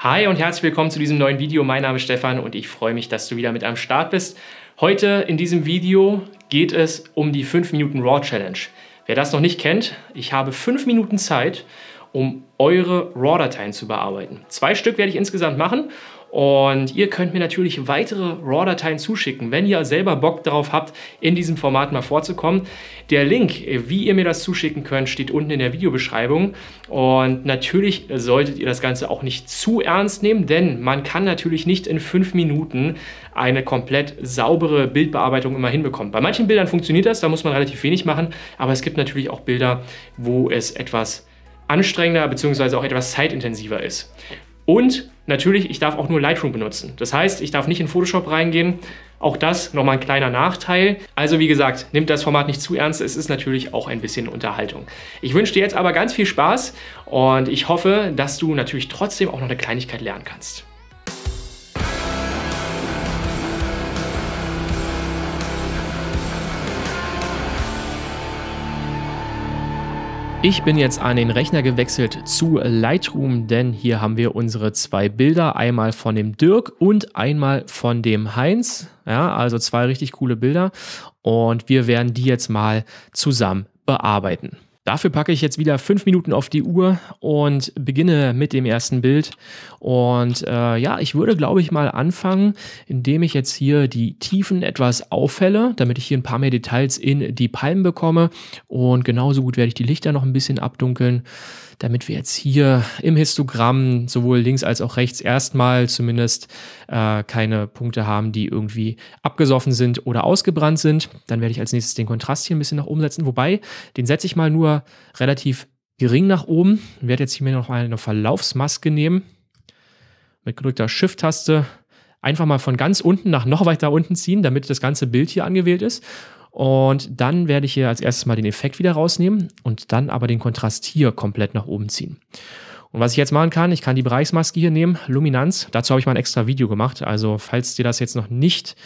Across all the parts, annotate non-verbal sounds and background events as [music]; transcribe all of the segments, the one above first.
Hi und herzlich willkommen zu diesem neuen Video. Mein Name ist Stefan und ich freue mich, dass du wieder mit am Start bist. Heute in diesem Video geht es um die 5 Minuten Raw Challenge. Wer das noch nicht kennt, ich habe 5 Minuten Zeit, um eure RAW-Dateien zu bearbeiten. Zwei Stück werde ich insgesamt machen und ihr könnt mir natürlich weitere RAW-Dateien zuschicken, wenn ihr selber Bock darauf habt, in diesem Format mal vorzukommen. Der Link, äh, wie ihr mir das zuschicken könnt, steht unten in der Videobeschreibung. Und natürlich solltet ihr das Ganze auch nicht zu ernst nehmen, denn man kann natürlich nicht in fünf Minuten eine komplett saubere Bildbearbeitung immer hinbekommen. Bei manchen Bildern funktioniert das, da muss man relativ wenig machen, aber es gibt natürlich auch Bilder, wo es etwas anstrengender bzw. auch etwas zeitintensiver ist. Und natürlich, ich darf auch nur Lightroom benutzen. Das heißt, ich darf nicht in Photoshop reingehen. Auch das nochmal ein kleiner Nachteil. Also wie gesagt, nimmt das Format nicht zu ernst. Es ist natürlich auch ein bisschen Unterhaltung. Ich wünsche dir jetzt aber ganz viel Spaß und ich hoffe, dass du natürlich trotzdem auch noch eine Kleinigkeit lernen kannst. Ich bin jetzt an den Rechner gewechselt zu Lightroom, denn hier haben wir unsere zwei Bilder, einmal von dem Dirk und einmal von dem Heinz. Ja, also zwei richtig coole Bilder und wir werden die jetzt mal zusammen bearbeiten. Dafür packe ich jetzt wieder fünf Minuten auf die Uhr und beginne mit dem ersten Bild. Und äh, ja, ich würde, glaube ich, mal anfangen, indem ich jetzt hier die Tiefen etwas auffälle, damit ich hier ein paar mehr Details in die Palmen bekomme. Und genauso gut werde ich die Lichter noch ein bisschen abdunkeln damit wir jetzt hier im Histogramm sowohl links als auch rechts erstmal zumindest äh, keine Punkte haben, die irgendwie abgesoffen sind oder ausgebrannt sind. Dann werde ich als nächstes den Kontrast hier ein bisschen nach oben setzen, wobei den setze ich mal nur relativ gering nach oben. Ich werde jetzt hier mir noch eine Verlaufsmaske nehmen. Mit gedrückter Shift-Taste einfach mal von ganz unten nach noch weiter unten ziehen, damit das ganze Bild hier angewählt ist. Und dann werde ich hier als erstes mal den Effekt wieder rausnehmen und dann aber den Kontrast hier komplett nach oben ziehen. Und was ich jetzt machen kann, ich kann die Bereichsmaske hier nehmen, Luminanz. Dazu habe ich mal ein extra Video gemacht. Also falls dir das jetzt noch nicht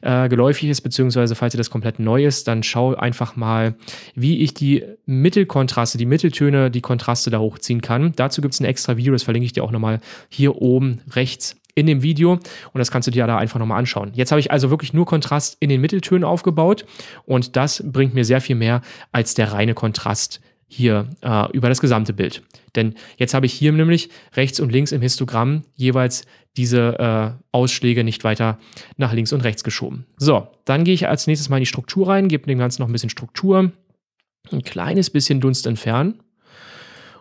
äh, geläufig ist, beziehungsweise falls dir das komplett neu ist, dann schau einfach mal, wie ich die Mittelkontraste, die Mitteltöne, die Kontraste da hochziehen kann. Dazu gibt es ein extra Video, das verlinke ich dir auch nochmal hier oben rechts in dem Video. Und das kannst du dir da einfach nochmal anschauen. Jetzt habe ich also wirklich nur Kontrast in den Mitteltönen aufgebaut. Und das bringt mir sehr viel mehr als der reine Kontrast hier äh, über das gesamte Bild. Denn jetzt habe ich hier nämlich rechts und links im Histogramm jeweils diese äh, Ausschläge nicht weiter nach links und rechts geschoben. So, dann gehe ich als nächstes mal in die Struktur rein, gebe dem Ganzen noch ein bisschen Struktur, ein kleines bisschen Dunst entfernen.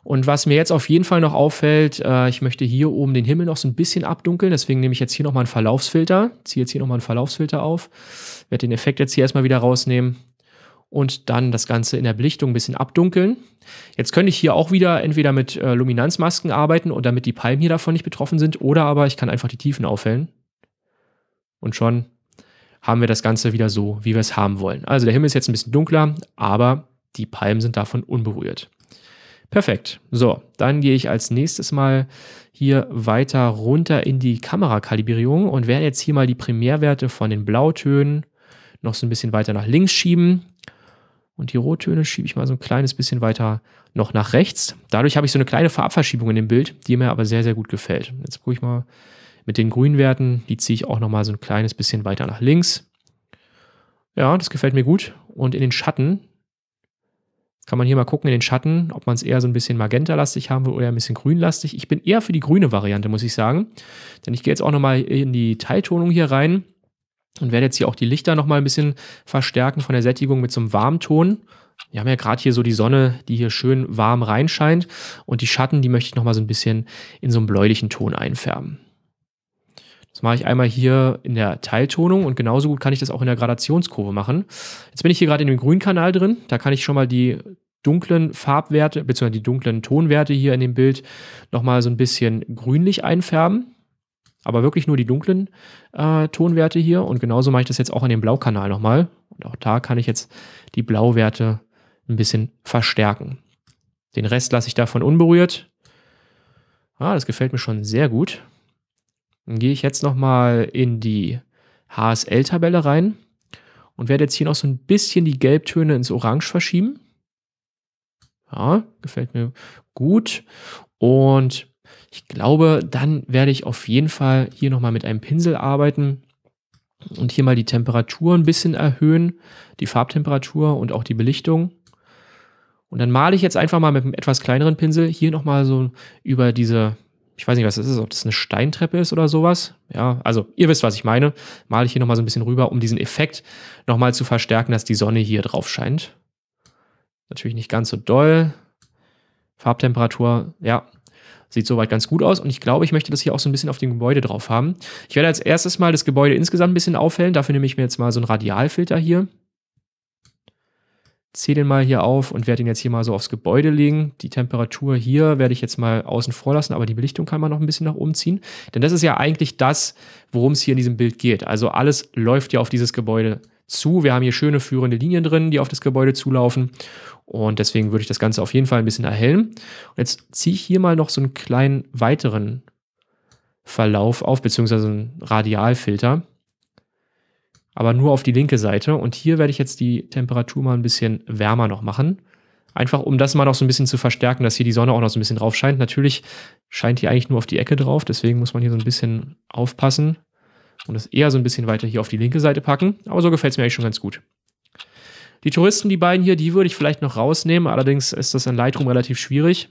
Und was mir jetzt auf jeden Fall noch auffällt, äh, ich möchte hier oben den Himmel noch so ein bisschen abdunkeln, deswegen nehme ich jetzt hier nochmal einen Verlaufsfilter, ziehe jetzt hier nochmal einen Verlaufsfilter auf, werde den Effekt jetzt hier erstmal wieder rausnehmen und dann das Ganze in der Belichtung ein bisschen abdunkeln. Jetzt könnte ich hier auch wieder entweder mit äh, Luminanzmasken arbeiten und damit die Palmen hier davon nicht betroffen sind, oder aber ich kann einfach die Tiefen aufhellen. Und schon haben wir das Ganze wieder so, wie wir es haben wollen. Also der Himmel ist jetzt ein bisschen dunkler, aber die Palmen sind davon unberührt. Perfekt. So, dann gehe ich als nächstes mal hier weiter runter in die Kamerakalibrierung und werde jetzt hier mal die Primärwerte von den Blautönen noch so ein bisschen weiter nach links schieben. Und die Rottöne schiebe ich mal so ein kleines bisschen weiter noch nach rechts. Dadurch habe ich so eine kleine Farbverschiebung in dem Bild, die mir aber sehr, sehr gut gefällt. Jetzt gucke ich mal mit den Grünwerten, Die ziehe ich auch noch mal so ein kleines bisschen weiter nach links. Ja, das gefällt mir gut. Und in den Schatten kann man hier mal gucken in den Schatten, ob man es eher so ein bisschen magentalastig haben will oder ein bisschen grünlastig. Ich bin eher für die grüne Variante, muss ich sagen. Denn ich gehe jetzt auch nochmal in die Teiltonung hier rein und werde jetzt hier auch die Lichter nochmal ein bisschen verstärken von der Sättigung mit so einem Warmton. Wir haben ja gerade hier so die Sonne, die hier schön warm reinscheint. Und die Schatten, die möchte ich nochmal so ein bisschen in so einem bläulichen Ton einfärben. Das mache ich einmal hier in der Teiltonung und genauso gut kann ich das auch in der Gradationskurve machen. Jetzt bin ich hier gerade in dem grünen Kanal drin. Da kann ich schon mal die dunklen Farbwerte bzw. die dunklen Tonwerte hier in dem Bild nochmal so ein bisschen grünlich einfärben. Aber wirklich nur die dunklen äh, Tonwerte hier. Und genauso mache ich das jetzt auch in dem Blaukanal nochmal. Und auch da kann ich jetzt die Blauwerte ein bisschen verstärken. Den Rest lasse ich davon unberührt. Ah, das gefällt mir schon sehr gut. Dann gehe ich jetzt nochmal in die HSL-Tabelle rein und werde jetzt hier noch so ein bisschen die Gelbtöne ins Orange verschieben. Ja, gefällt mir gut. Und ich glaube, dann werde ich auf jeden Fall hier nochmal mit einem Pinsel arbeiten und hier mal die Temperatur ein bisschen erhöhen, die Farbtemperatur und auch die Belichtung. Und dann male ich jetzt einfach mal mit einem etwas kleineren Pinsel hier nochmal so über diese ich weiß nicht, was das ist, ob das eine Steintreppe ist oder sowas. Ja, also ihr wisst, was ich meine. Male ich hier nochmal so ein bisschen rüber, um diesen Effekt nochmal zu verstärken, dass die Sonne hier drauf scheint. Natürlich nicht ganz so doll. Farbtemperatur, ja, sieht soweit ganz gut aus. Und ich glaube, ich möchte das hier auch so ein bisschen auf dem Gebäude drauf haben. Ich werde als erstes mal das Gebäude insgesamt ein bisschen aufhellen. Dafür nehme ich mir jetzt mal so einen Radialfilter hier zähle den mal hier auf und werde ihn jetzt hier mal so aufs Gebäude legen. Die Temperatur hier werde ich jetzt mal außen vor lassen, aber die Belichtung kann man noch ein bisschen nach oben ziehen. Denn das ist ja eigentlich das, worum es hier in diesem Bild geht. Also alles läuft ja auf dieses Gebäude zu. Wir haben hier schöne führende Linien drin, die auf das Gebäude zulaufen. Und deswegen würde ich das Ganze auf jeden Fall ein bisschen erhellen. Und jetzt ziehe ich hier mal noch so einen kleinen weiteren Verlauf auf, beziehungsweise einen Radialfilter aber nur auf die linke Seite. Und hier werde ich jetzt die Temperatur mal ein bisschen wärmer noch machen. Einfach um das mal noch so ein bisschen zu verstärken, dass hier die Sonne auch noch so ein bisschen drauf scheint. Natürlich scheint hier eigentlich nur auf die Ecke drauf, deswegen muss man hier so ein bisschen aufpassen und das eher so ein bisschen weiter hier auf die linke Seite packen. Aber so gefällt es mir eigentlich schon ganz gut. Die Touristen, die beiden hier, die würde ich vielleicht noch rausnehmen. Allerdings ist das in Lightroom relativ schwierig.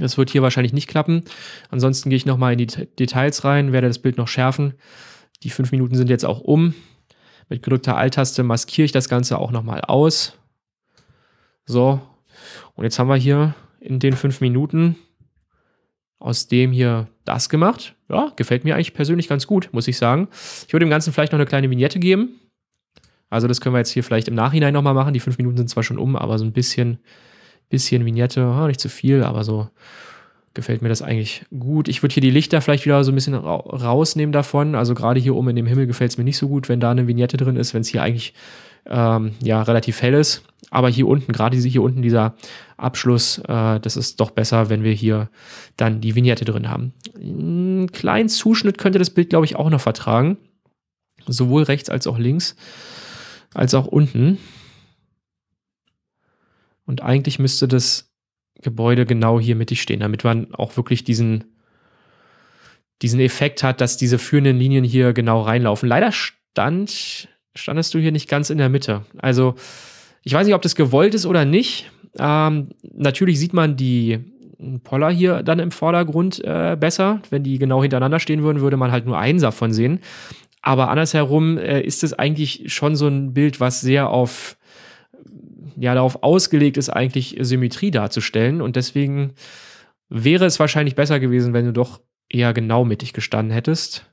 Das wird hier wahrscheinlich nicht klappen. Ansonsten gehe ich nochmal in die Details rein, werde das Bild noch schärfen. Die fünf Minuten sind jetzt auch um. Mit gedrückter Alt-Taste maskiere ich das Ganze auch nochmal aus. So, und jetzt haben wir hier in den fünf Minuten aus dem hier das gemacht. Ja, gefällt mir eigentlich persönlich ganz gut, muss ich sagen. Ich würde dem Ganzen vielleicht noch eine kleine Vignette geben. Also das können wir jetzt hier vielleicht im Nachhinein nochmal machen. Die fünf Minuten sind zwar schon um, aber so ein bisschen, bisschen Vignette, ah, nicht zu viel, aber so gefällt mir das eigentlich gut. Ich würde hier die Lichter vielleicht wieder so ein bisschen ra rausnehmen davon. Also gerade hier oben in dem Himmel gefällt es mir nicht so gut, wenn da eine Vignette drin ist, wenn es hier eigentlich ähm, ja relativ hell ist. Aber hier unten, gerade hier unten dieser Abschluss, äh, das ist doch besser, wenn wir hier dann die Vignette drin haben. Einen kleinen Zuschnitt könnte das Bild, glaube ich, auch noch vertragen. Sowohl rechts als auch links, als auch unten. Und eigentlich müsste das Gebäude genau hier mittig stehen, damit man auch wirklich diesen, diesen Effekt hat, dass diese führenden Linien hier genau reinlaufen. Leider stand, standest du hier nicht ganz in der Mitte. Also ich weiß nicht, ob das gewollt ist oder nicht. Ähm, natürlich sieht man die Poller hier dann im Vordergrund äh, besser. Wenn die genau hintereinander stehen würden, würde man halt nur eins davon sehen. Aber andersherum äh, ist es eigentlich schon so ein Bild, was sehr auf ja darauf ausgelegt ist, eigentlich Symmetrie darzustellen. Und deswegen wäre es wahrscheinlich besser gewesen, wenn du doch eher genau mittig gestanden hättest.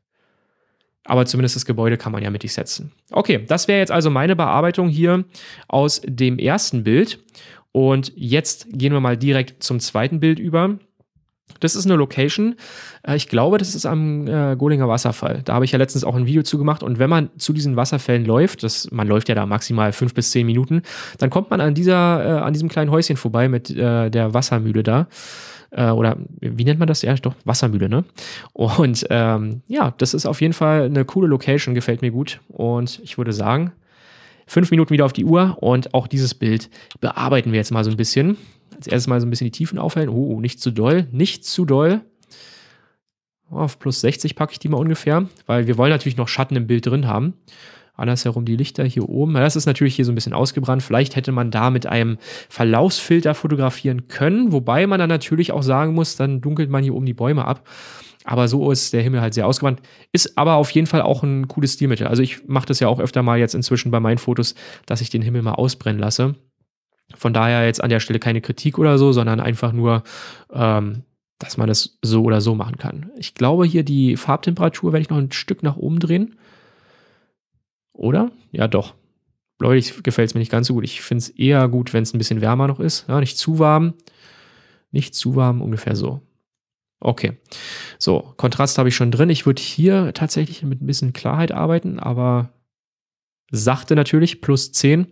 Aber zumindest das Gebäude kann man ja mittig setzen. Okay, das wäre jetzt also meine Bearbeitung hier aus dem ersten Bild. Und jetzt gehen wir mal direkt zum zweiten Bild über. Das ist eine Location. Äh, ich glaube, das ist am äh, Golinger Wasserfall. Da habe ich ja letztens auch ein Video zu gemacht. Und wenn man zu diesen Wasserfällen läuft, das, man läuft ja da maximal fünf bis zehn Minuten, dann kommt man an, dieser, äh, an diesem kleinen Häuschen vorbei mit äh, der Wassermühle da. Äh, oder wie nennt man das? Ja, doch, Wassermühle, ne? Und ähm, ja, das ist auf jeden Fall eine coole Location, gefällt mir gut. Und ich würde sagen, fünf Minuten wieder auf die Uhr und auch dieses Bild bearbeiten wir jetzt mal so ein bisschen. Als erstes mal so ein bisschen die Tiefen aufhellen. Oh, oh nicht zu doll, nicht zu doll. Oh, auf plus 60 packe ich die mal ungefähr, weil wir wollen natürlich noch Schatten im Bild drin haben. Andersherum die Lichter hier oben. Das ist natürlich hier so ein bisschen ausgebrannt. Vielleicht hätte man da mit einem Verlaufsfilter fotografieren können, wobei man dann natürlich auch sagen muss, dann dunkelt man hier oben die Bäume ab. Aber so ist der Himmel halt sehr ausgewandt. Ist aber auf jeden Fall auch ein cooles Stilmittel. Also ich mache das ja auch öfter mal jetzt inzwischen bei meinen Fotos, dass ich den Himmel mal ausbrennen lasse. Von daher jetzt an der Stelle keine Kritik oder so, sondern einfach nur, ähm, dass man das so oder so machen kann. Ich glaube, hier die Farbtemperatur werde ich noch ein Stück nach oben drehen. Oder? Ja, doch. Bläulich gefällt es mir nicht ganz so gut. Ich finde es eher gut, wenn es ein bisschen wärmer noch ist. Ja, nicht zu warm. Nicht zu warm, ungefähr so. Okay. So, Kontrast habe ich schon drin. Ich würde hier tatsächlich mit ein bisschen Klarheit arbeiten, aber sachte natürlich, plus 10.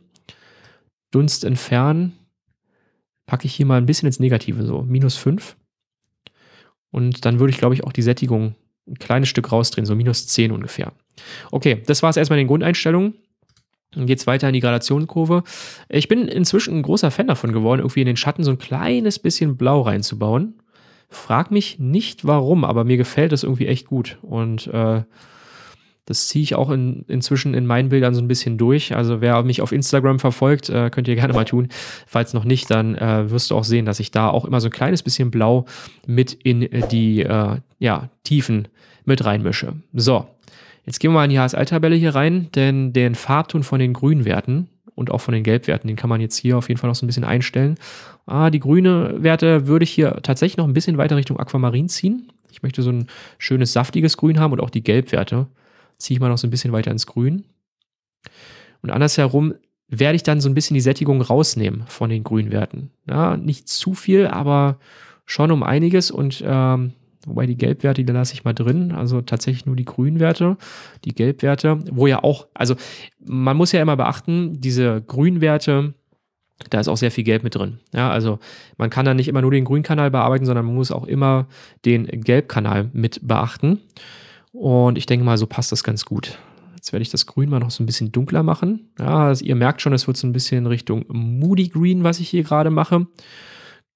Dunst entfernen, packe ich hier mal ein bisschen ins Negative, so minus 5. Und dann würde ich, glaube ich, auch die Sättigung ein kleines Stück rausdrehen, so minus 10 ungefähr. Okay, das war es erstmal in den Grundeinstellungen. Dann geht es weiter in die Gradationskurve. Ich bin inzwischen ein großer Fan davon geworden, irgendwie in den Schatten so ein kleines bisschen Blau reinzubauen. Frag mich nicht warum, aber mir gefällt das irgendwie echt gut. Und äh, das ziehe ich auch in, inzwischen in meinen Bildern so ein bisschen durch. Also wer mich auf Instagram verfolgt, äh, könnt ihr gerne mal tun. Falls noch nicht, dann äh, wirst du auch sehen, dass ich da auch immer so ein kleines bisschen Blau mit in äh, die äh, ja, Tiefen mit reinmische. So, jetzt gehen wir mal in die HSI-Tabelle hier rein, denn den Farbton von den Grünwerten und auch von den Gelbwerten, den kann man jetzt hier auf jeden Fall noch so ein bisschen einstellen. Ah, die grüne Werte würde ich hier tatsächlich noch ein bisschen weiter Richtung Aquamarin ziehen. Ich möchte so ein schönes, saftiges Grün haben und auch die Gelbwerte ziehe ich mal noch so ein bisschen weiter ins Grün. Und andersherum werde ich dann so ein bisschen die Sättigung rausnehmen von den Grünwerten. Ja, nicht zu viel, aber schon um einiges und ähm, wobei die Gelbwerte, die lasse ich mal drin, also tatsächlich nur die Grünwerte, die Gelbwerte, wo ja auch, also man muss ja immer beachten, diese Grünwerte, da ist auch sehr viel Gelb mit drin. Ja, also man kann dann nicht immer nur den Grünkanal bearbeiten, sondern man muss auch immer den Gelbkanal mit beachten. Und ich denke mal, so passt das ganz gut. Jetzt werde ich das Grün mal noch so ein bisschen dunkler machen. Ja, also ihr merkt schon, es wird so ein bisschen Richtung Moody Green, was ich hier gerade mache.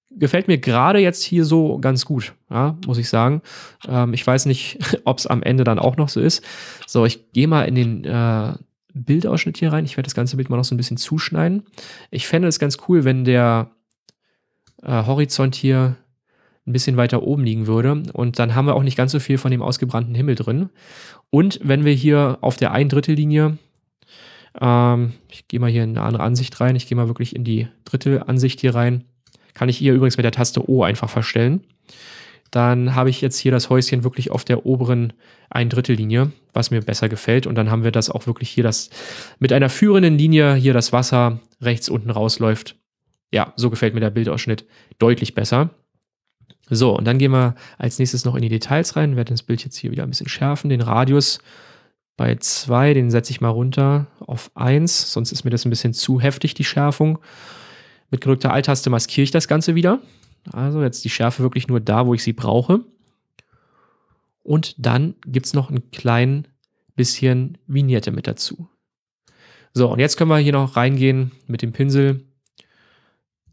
Gefällt mir gerade jetzt hier so ganz gut, ja, muss ich sagen. Ähm, ich weiß nicht, [laughs] ob es am Ende dann auch noch so ist. So, ich gehe mal in den äh, Bildausschnitt hier rein. Ich werde das ganze Bild mal noch so ein bisschen zuschneiden. Ich fände es ganz cool, wenn der äh, Horizont hier ein bisschen weiter oben liegen würde. Und dann haben wir auch nicht ganz so viel von dem ausgebrannten Himmel drin. Und wenn wir hier auf der ein Drittellinie, ähm, ich gehe mal hier in eine andere Ansicht rein, ich gehe mal wirklich in die Drittelansicht hier rein, kann ich hier übrigens mit der Taste O einfach verstellen. Dann habe ich jetzt hier das Häuschen wirklich auf der oberen ein Drittellinie, was mir besser gefällt. Und dann haben wir das auch wirklich hier, das mit einer führenden Linie hier das Wasser rechts unten rausläuft. Ja, so gefällt mir der Bildausschnitt deutlich besser. So, und dann gehen wir als nächstes noch in die Details rein, Ich werde das Bild jetzt hier wieder ein bisschen schärfen, den Radius bei 2, den setze ich mal runter auf 1, sonst ist mir das ein bisschen zu heftig, die Schärfung. Mit gedrückter Alt-Taste maskiere ich das Ganze wieder. Also jetzt die Schärfe wirklich nur da, wo ich sie brauche. Und dann gibt es noch ein klein bisschen Vignette mit dazu. So, und jetzt können wir hier noch reingehen mit dem Pinsel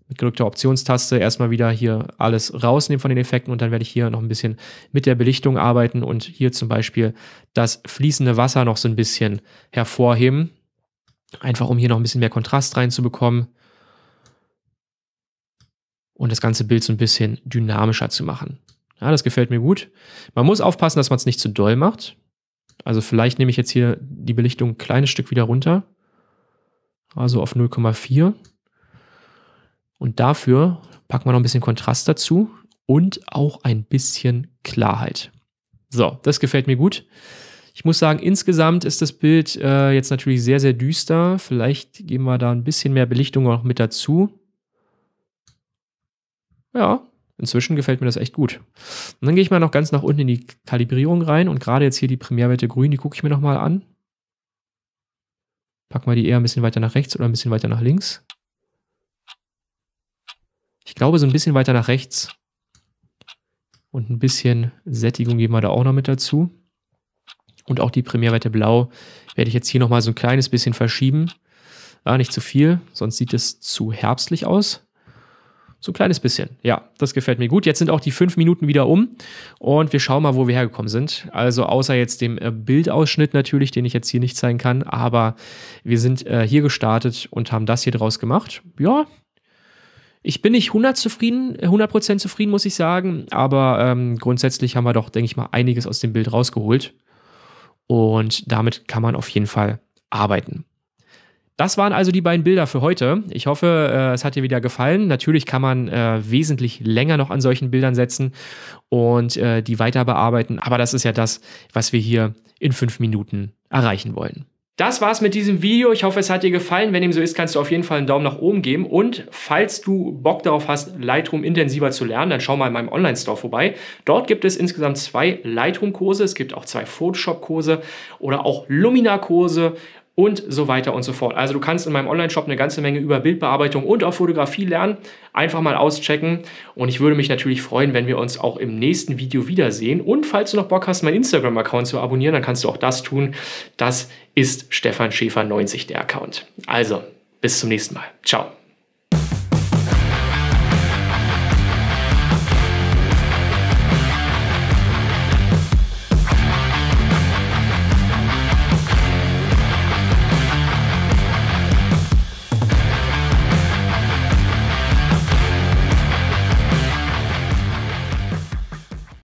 mit gedrückter Optionstaste erstmal wieder hier alles rausnehmen von den Effekten und dann werde ich hier noch ein bisschen mit der Belichtung arbeiten und hier zum Beispiel das fließende Wasser noch so ein bisschen hervorheben. Einfach um hier noch ein bisschen mehr Kontrast reinzubekommen und das ganze Bild so ein bisschen dynamischer zu machen. Ja, das gefällt mir gut. Man muss aufpassen, dass man es nicht zu doll macht. Also vielleicht nehme ich jetzt hier die Belichtung ein kleines Stück wieder runter. Also auf 0,4. Und dafür packen wir noch ein bisschen Kontrast dazu und auch ein bisschen Klarheit. So, das gefällt mir gut. Ich muss sagen, insgesamt ist das Bild äh, jetzt natürlich sehr, sehr düster. Vielleicht geben wir da ein bisschen mehr Belichtung auch mit dazu. Ja, inzwischen gefällt mir das echt gut. Und dann gehe ich mal noch ganz nach unten in die Kalibrierung rein und gerade jetzt hier die Primärwerte grün, die gucke ich mir nochmal an. Packen wir die eher ein bisschen weiter nach rechts oder ein bisschen weiter nach links. Ich glaube, so ein bisschen weiter nach rechts. Und ein bisschen Sättigung geben wir da auch noch mit dazu. Und auch die Primärweite Blau werde ich jetzt hier nochmal so ein kleines bisschen verschieben. Ah, nicht zu viel, sonst sieht es zu herbstlich aus. So ein kleines bisschen. Ja, das gefällt mir gut. Jetzt sind auch die fünf Minuten wieder um und wir schauen mal, wo wir hergekommen sind. Also außer jetzt dem äh, Bildausschnitt natürlich, den ich jetzt hier nicht zeigen kann, aber wir sind äh, hier gestartet und haben das hier draus gemacht. Ja, ich bin nicht 100 zufrieden, 100% zufrieden, muss ich sagen, aber ähm, grundsätzlich haben wir doch, denke ich mal, einiges aus dem Bild rausgeholt und damit kann man auf jeden Fall arbeiten. Das waren also die beiden Bilder für heute. Ich hoffe, äh, es hat dir wieder gefallen. Natürlich kann man äh, wesentlich länger noch an solchen Bildern setzen und äh, die weiter bearbeiten, aber das ist ja das, was wir hier in fünf Minuten erreichen wollen. Das war's mit diesem Video. Ich hoffe, es hat dir gefallen. Wenn dem so ist, kannst du auf jeden Fall einen Daumen nach oben geben. Und falls du Bock darauf hast, Lightroom intensiver zu lernen, dann schau mal in meinem Online-Store vorbei. Dort gibt es insgesamt zwei Lightroom-Kurse. Es gibt auch zwei Photoshop-Kurse oder auch Luminar-Kurse und so weiter und so fort. Also du kannst in meinem Online-Shop eine ganze Menge über Bildbearbeitung und auch Fotografie lernen. Einfach mal auschecken und ich würde mich natürlich freuen, wenn wir uns auch im nächsten Video wiedersehen. Und falls du noch Bock hast, meinen Instagram-Account zu abonnieren, dann kannst du auch das tun. Das ist Stefan Schäfer 90 der Account. Also, bis zum nächsten Mal. Ciao.